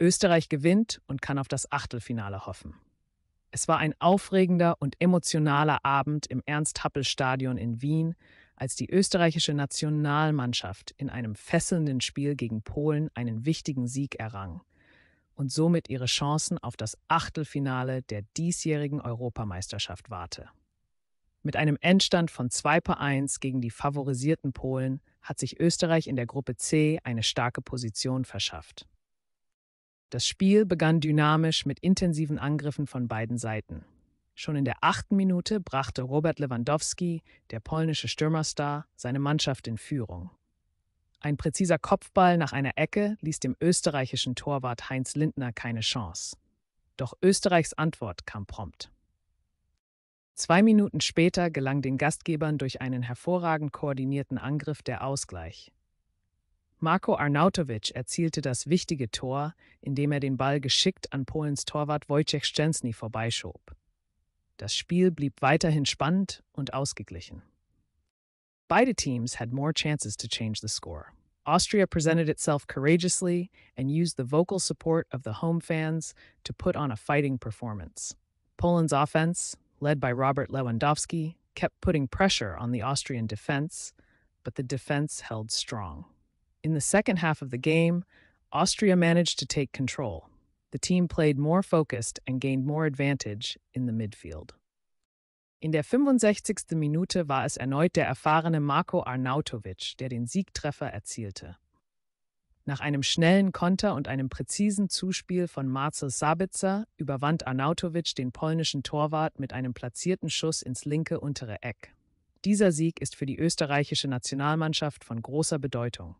Österreich gewinnt und kann auf das Achtelfinale hoffen. Es war ein aufregender und emotionaler Abend im Ernst-Happel-Stadion in Wien, als die österreichische Nationalmannschaft in einem fesselnden Spiel gegen Polen einen wichtigen Sieg errang und somit ihre Chancen auf das Achtelfinale der diesjährigen Europameisterschaft warte. Mit einem Endstand von 2 per 1 gegen die favorisierten Polen hat sich Österreich in der Gruppe C eine starke Position verschafft. Das Spiel begann dynamisch mit intensiven Angriffen von beiden Seiten. Schon in der achten Minute brachte Robert Lewandowski, der polnische Stürmerstar, seine Mannschaft in Führung. Ein präziser Kopfball nach einer Ecke ließ dem österreichischen Torwart Heinz Lindner keine Chance. Doch Österreichs Antwort kam prompt. Zwei Minuten später gelang den Gastgebern durch einen hervorragend koordinierten Angriff der Ausgleich. Marco Arnautovic erzielte das wichtige Tor, indem er den Ball geschickt an Polens Torwart Wojciech Szczęsny vorbeischob. Das Spiel blieb weiterhin spannend und ausgeglichen. Beide teams had more chances to change the score. Austria presented itself courageously and used the vocal support of the home fans to put on a fighting performance. Poland's offense, led by Robert Lewandowski, kept putting pressure on the Austrian defense, but the defense held strong. In the second half of the game, Austria managed to take control. The team played more focused and gained more advantage in the midfield. In der 65. Minute war es erneut der erfahrene Marco Arnautovic, der den Siegtreffer erzielte. Nach einem schnellen Konter und einem präzisen Zuspiel von Marcel Sabitzer überwand Arnautovic den polnischen Torwart mit einem platzierten Schuss ins linke untere Eck. Dieser Sieg ist für die österreichische Nationalmannschaft von großer Bedeutung.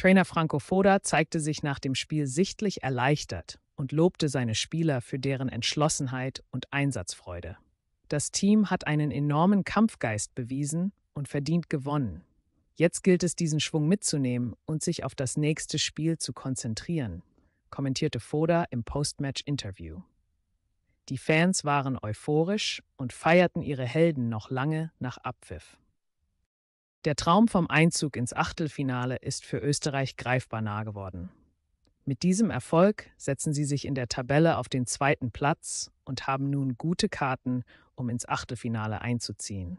Trainer Franco Foda zeigte sich nach dem Spiel sichtlich erleichtert und lobte seine Spieler für deren Entschlossenheit und Einsatzfreude. Das Team hat einen enormen Kampfgeist bewiesen und verdient gewonnen. Jetzt gilt es, diesen Schwung mitzunehmen und sich auf das nächste Spiel zu konzentrieren, kommentierte Foda im Postmatch-Interview. Die Fans waren euphorisch und feierten ihre Helden noch lange nach Abpfiff. Der Traum vom Einzug ins Achtelfinale ist für Österreich greifbar nah geworden. Mit diesem Erfolg setzen sie sich in der Tabelle auf den zweiten Platz und haben nun gute Karten, um ins Achtelfinale einzuziehen.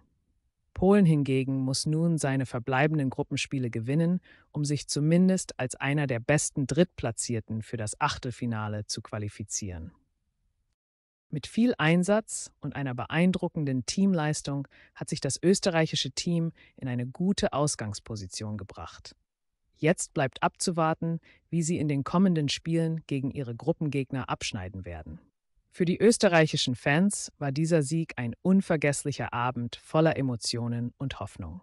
Polen hingegen muss nun seine verbleibenden Gruppenspiele gewinnen, um sich zumindest als einer der besten Drittplatzierten für das Achtelfinale zu qualifizieren. Mit viel Einsatz und einer beeindruckenden Teamleistung hat sich das österreichische Team in eine gute Ausgangsposition gebracht. Jetzt bleibt abzuwarten, wie sie in den kommenden Spielen gegen ihre Gruppengegner abschneiden werden. Für die österreichischen Fans war dieser Sieg ein unvergesslicher Abend voller Emotionen und Hoffnung.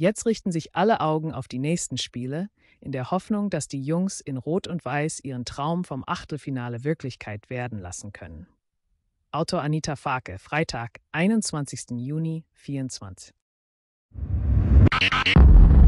Jetzt richten sich alle Augen auf die nächsten Spiele, in der Hoffnung, dass die Jungs in Rot und Weiß ihren Traum vom Achtelfinale Wirklichkeit werden lassen können. Autor Anita Farke, Freitag, 21. Juni 2024.